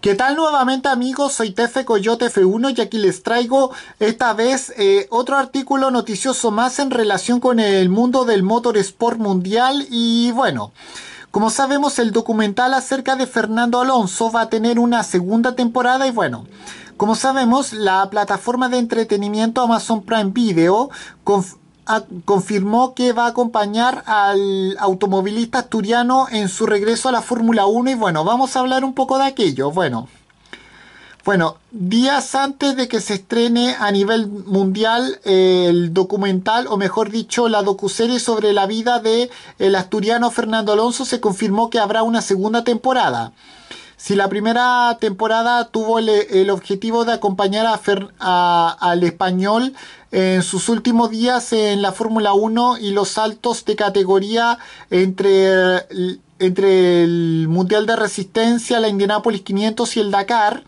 ¿Qué tal nuevamente amigos? Soy Tefe Coyote F1 y aquí les traigo esta vez eh, otro artículo noticioso más en relación con el mundo del motorsport mundial y bueno... Como sabemos, el documental acerca de Fernando Alonso va a tener una segunda temporada y bueno, como sabemos, la plataforma de entretenimiento Amazon Prime Video con confirmó que va a acompañar al automovilista asturiano en su regreso a la Fórmula 1 y bueno, vamos a hablar un poco de aquello. Bueno, bueno, días antes de que se estrene a nivel mundial eh, el documental, o mejor dicho, la docuserie sobre la vida de el asturiano Fernando Alonso, se confirmó que habrá una segunda temporada. Si la primera temporada tuvo el, objetivo de acompañar a al español en sus últimos días en la Fórmula 1 y los saltos de categoría entre, entre el Mundial de Resistencia, la Indianapolis 500 y el Dakar,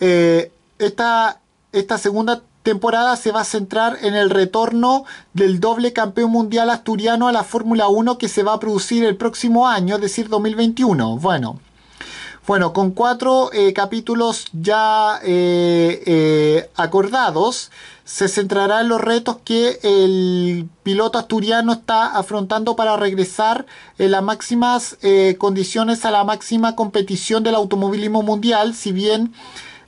eh, esta, esta segunda temporada se va a centrar en el retorno del doble campeón mundial asturiano a la Fórmula 1 que se va a producir el próximo año, es decir, 2021. Bueno. Bueno, con cuatro eh, capítulos ya eh, eh, acordados, se centrará en los retos que el piloto asturiano está afrontando para regresar en las máximas condiciones a la máxima competición del automovilismo mundial, si bien...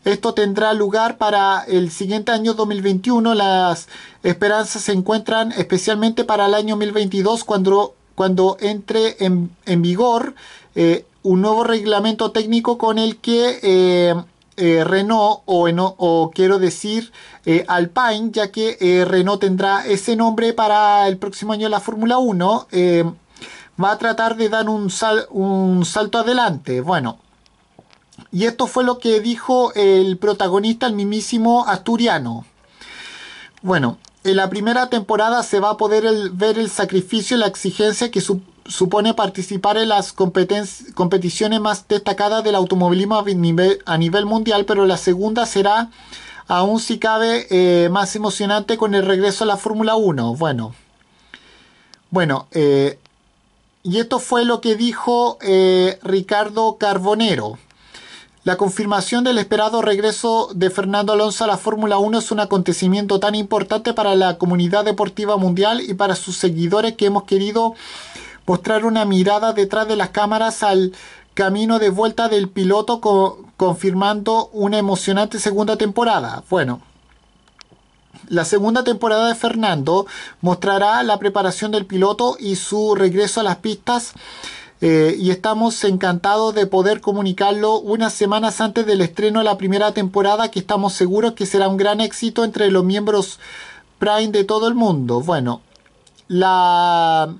Esto tendrá lugar para el siguiente año 2021. Las esperanzas se encuentran especialmente para el año 2022 cuando, cuando entre en, vigor un nuevo reglamento técnico con el que eh, eh, Renault o, quiero decir eh, Alpine, ya que Renault tendrá ese nombre para el próximo año de la Fórmula 1, va a tratar de dar un, salto adelante. Bueno, y esto fue lo que dijo el protagonista, el mismísimo asturiano. Bueno, en la primera temporada se va a poder ver el sacrificio y la exigencia que, su, supone participar en las competiciones más destacadas del automovilismo a nivel, mundial, pero la segunda será, aún si cabe, eh, más emocionante con el regreso a la Fórmula 1. Bueno, bueno, eh, y esto fue lo que dijo eh, Ricardo Carbonero. La confirmación del esperado regreso de Fernando Alonso a la Fórmula 1 es un acontecimiento tan importante para la comunidad deportiva mundial y para sus seguidores que hemos querido mostrar una mirada detrás de las cámaras al camino de vuelta del piloto confirmando una emocionante segunda temporada. Bueno, la segunda temporada de Fernando mostrará la preparación del piloto y su regreso a las pistas. Eh, y estamos encantados de poder comunicarlo unas semanas antes del estreno de la primera temporada que estamos seguros que será un gran éxito entre los miembros Prime de todo el mundo. Bueno, la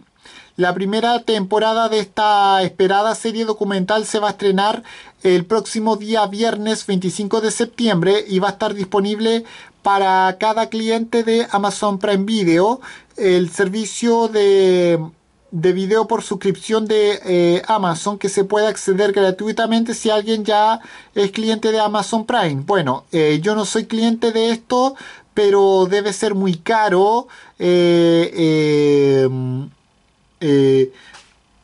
la primera temporada de esta esperada serie documental se va a estrenar el próximo día viernes 25 de septiembre y va a estar disponible para cada cliente de Amazon Prime Video. El servicio de video por suscripción de eh, Amazon que se puede acceder gratuitamente si alguien ya es cliente de Amazon Prime. Bueno, eh, yo no soy cliente de esto, pero debe ser muy caro. Eh, eh,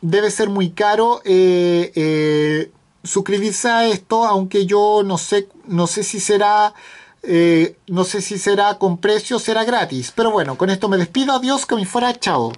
debe ser muy caro eh, eh, suscribirse a esto, aunque yo no sé, no sé si será... no sé si será con precio, será gratis. Pero bueno, con esto me despido. Adiós, que me fuera. Chao.